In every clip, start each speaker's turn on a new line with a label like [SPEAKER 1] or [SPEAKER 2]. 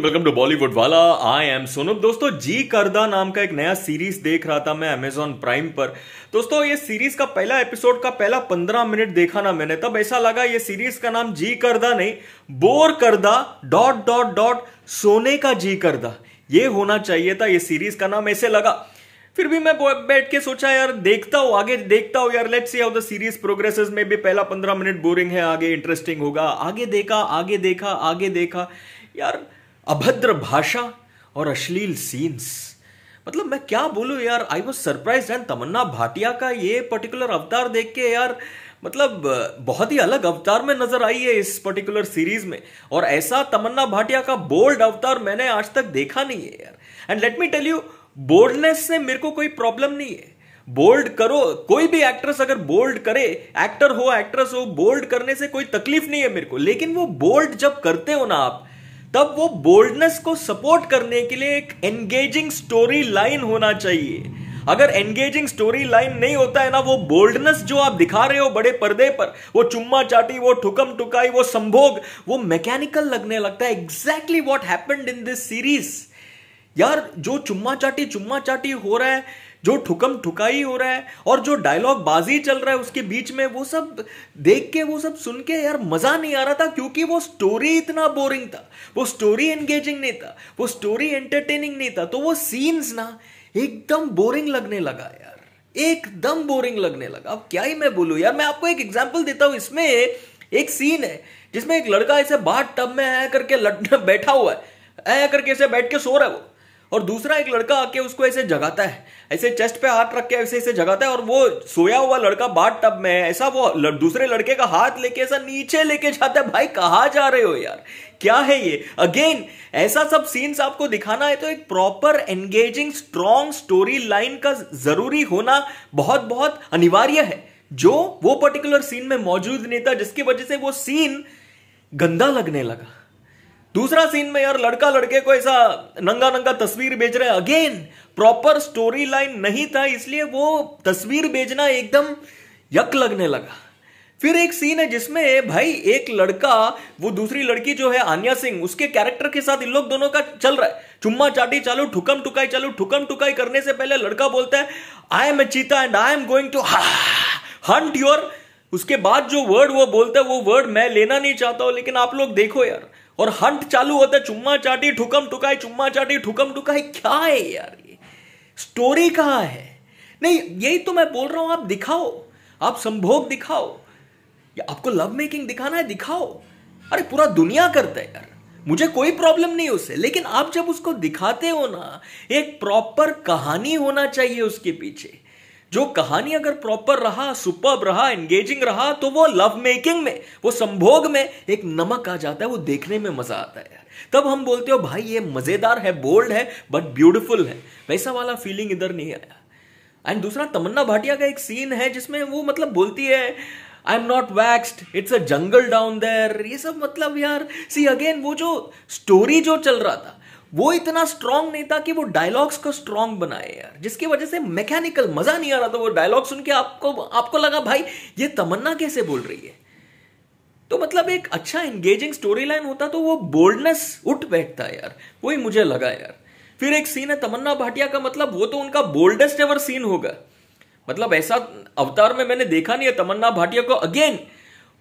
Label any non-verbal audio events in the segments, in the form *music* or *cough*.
[SPEAKER 1] welcome to Bollywood वाला I am Sonu दोस्तों जी करदा नाम का एक नया सीरीज देख रहा था मैं अमेजोन प्राइम पर दोस्तों ये सीरीज का पहला एपिसोड का पहला पंद्रह मिनट देखा ना मैंने तब ऐसा लगा ये सीरीज का नाम जी करदा नहीं बोर करदा डॉट डॉट डॉट सोने का जी करदा ये होना चाहिए था ये सीरीज का नाम ऐसे लगा फिर भी मैं बैठ के सोचा यार देखता हूं आगे देखता हूं यार let's see how the series progresses में भी पहला पंद्रह मिनट बोरिंग है आगे इंटरेस्टिंग होगा आगे देखा आगे देखा आगे देखा यार अभद्र भाषा और अश्लील सीन्स मतलब मैं क्या बोलूँ यार I was surprise and Tamannaah Bhatia का ये पर्टिकुलर अवतार देख के यार मतलब बहुत ही अलग अवतार में नजर आई है इस पर्टिकुलर सीरीज में और ऐसा तमन्ना भाटिया का बोल्ड अवतार मैंने आज तक देखा नहीं है यार and let me tell you boldness से मेरे को कोई प्रॉब्लम नहीं है बोल्ड करो कोई भी एक्ट्रेस अगर बोल्ड करे एक्टर हो एक्ट्रेस हो बोल्ड करने से कोई तकलीफ नहीं है मेरे को लेकिन वो बोल्ड जब करते हो ना आप तब वो बोल्डनेस को सपोर्ट करने के लिए एक एंगेजिंग स्टोरी लाइन होना चाहिए अगर एंगेजिंग स्टोरी लाइन नहीं होता है ना वो बोल्डनेस जो आप दिखा रहे हो बड़े पर्दे पर वो चुम्मा चाटी वो ठुकम टुकाई वो संभोग वो मैकेनिकल लगने लगता है exactly what happen in this series यार जो चुम्मा चाटी चुम्मा चाटी हो रहा है जो ठुकम ठुकाई हो रहा है और जो डायलॉग बाजी चल रहा है उसके बीच में वो सब देख के वो सब सुन के यार मजा नहीं आ रहा था क्योंकि वो स्टोरी इतना बोरिंग था वो स्टोरी एंगेजिंग नहीं था वो स्टोरी एंटरटेनिंग नहीं था तो वो सीन्स ना एकदम बोरिंग लगने लगा यार एकदम बोरिंग लगने लगा अब क्या ही मैं बोलूं यार मैं आपको एक एग्जाम्पल देता हूं इसमें एक सीन है जिसमें एक लड़का ऐसे बाहर टब में आया करके *laughs* बैठा हुआ है आया करके ऐसे बैठ के सो रहा है वो और दूसरा एक लड़का आके उसको ऐसे जगाता है ऐसे चेस्ट पे हाथ रख के ऐसे ऐसे जगाता है और वो सोया हुआ लड़का बाट टब में है ऐसा वो दूसरे लड़के का हाथ लेके ऐसा नीचे लेके जाता है भाई कहा जा रहे हो यार क्या है ये अगेन ऐसा सब सीन्स आपको दिखाना है तो एक proper engaging strong story line का जरूरी होना बहुत बहुत अनिवार्य है जो वो पर्टिकुलर सीन में मौजूद नहीं था जिसकी वजह से वो सीन गंदा लगने लगा दूसरा सीन में यार लड़का लड़के को ऐसा नंगा नंगा तस्वीर बेच रहे हैं अगेन प्रॉपर स्टोरी लाइन नहीं था इसलिए वो तस्वीर बेचना एकदम यक लगने लगा फिर एक सीन है जिसमें भाई एक लड़का वो दूसरी लड़की जो है आन्या सिंह उसके कैरेक्टर के साथ इन लोग दोनों का चल रहा है चुम्मा चाटी चालू ठुकम टुकाई चालू ठुकम टुकाई करने से पहले लड़का बोलता है I am a cheetah and I am going to hunt your उसके बाद जो वर्ड वो बोलता है वो वर्ड मैं लेना नहीं चाहता हूं लेकिन आप लोग देखो यार और हंट चालू होता है चुम्मा चाटी ठुकम ठुकाई चुम्मा चाटी ठुकम टुकाई क्या है यार ये स्टोरी कहाँ है नहीं यही तो मैं बोल रहा हूं आप दिखाओ आप संभोग दिखाओ या आपको लव मेकिंग दिखाना है दिखाओ अरे पूरा दुनिया करता है यार मुझे कोई प्रॉब्लम नहीं उससे लेकिन आप जब उसको दिखाते हो ना एक प्रॉपर कहानी होना चाहिए उसके पीछे जो कहानी अगर प्रॉपर रहा सुपर रहा एंगेजिंग रहा तो वो लव मेकिंग में वो संभोग में एक नमक आ जाता है वो देखने में मजा आता है यार तब हम बोलते हो भाई ये मजेदार है बोल्ड है बट ब्यूटिफुल है वैसा वाला फीलिंग इधर नहीं आया एंड दूसरा तमन्ना भाटिया का एक सीन है जिसमें वो मतलब बोलती है I am not waxed it's a jungle down there ये सब मतलब यार सी अगेन वो जो स्टोरी जो चल रहा था वो इतना स्ट्रांग नहीं था कि वो डायलॉग्स को स्ट्रांग बनाए यार जिसकी वजह से मैकेनिकल मजा नहीं आ रहा था वो डायलॉग सुन के आपको आपको लगा भाई ये तमन्ना कैसे बोल रही है तो मतलब एक अच्छा एंगेजिंग स्टोरी लाइन होता तो वो बोल्डनेस उठ बैठता यार वही मुझे लगा यार फिर एक सीन है तमन्ना भाटिया का मतलब वो तो उनका बोल्डेस्ट एवर सीन होगा मतलब ऐसा अवतार में मैंने देखा नहीं है तमन्ना भाटिया को अगेन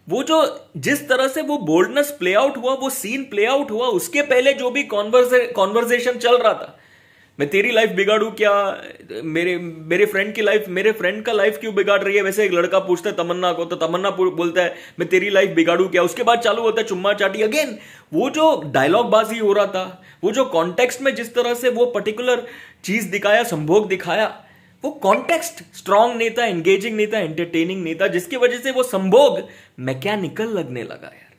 [SPEAKER 1] वो जो जिस तरह से वो बोल्डनेस प्ले आउट हुआ वो सीन प्ले आउट हुआ उसके पहले जो भी कॉन्वर्जेशन चल रहा था मैं तेरी लाइफ बिगाड़ू क्या मेरे मेरे फ्रेंड की लाइफ मेरे फ्रेंड का लाइफ क्यों बिगाड़ रही है वैसे एक लड़का पूछता है तमन्ना को तो तमन्ना बोलता है मैं तेरी लाइफ बिगाड़ू क्या उसके बाद चालू होता है चुम्मा चाटी अगेन वो जो डायलॉग बाजी हो रहा था वो जो कॉन्टेक्स्ट में जिस तरह से वो पर्टिकुलर चीज दिखाया संभोग दिखाया वो कॉन्टेक्स्ट स्ट्रांग नहीं था एंगेजिंग नहीं था एंटरटेनिंग नहीं था जिसकी वजह से वो संभोग मैकेनिकल लगने लगा यार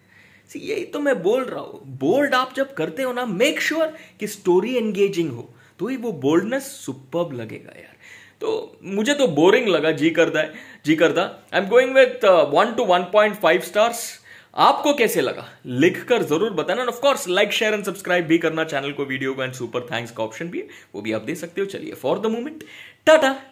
[SPEAKER 1] सी यही तो मैं बोल रहा हूं बोल्ड आप जब करते हो ना मेक श्योर sure कि स्टोरी एंगेजिंग हो तो ही वो बोल्डनेस सुपर लगेगा यार तो मुझे तो बोरिंग लगा जी करता है जी करता I am going with one two one point five stars आपको कैसे लगा लिखकर जरूर बताना of of course like share and subscribe भी करना चैनल को वीडियो को एंड सुपर थैंक्स का ऑप्शन भी है वो भी आप दे सकते हो चलिए फॉर द मोमेंट टाटा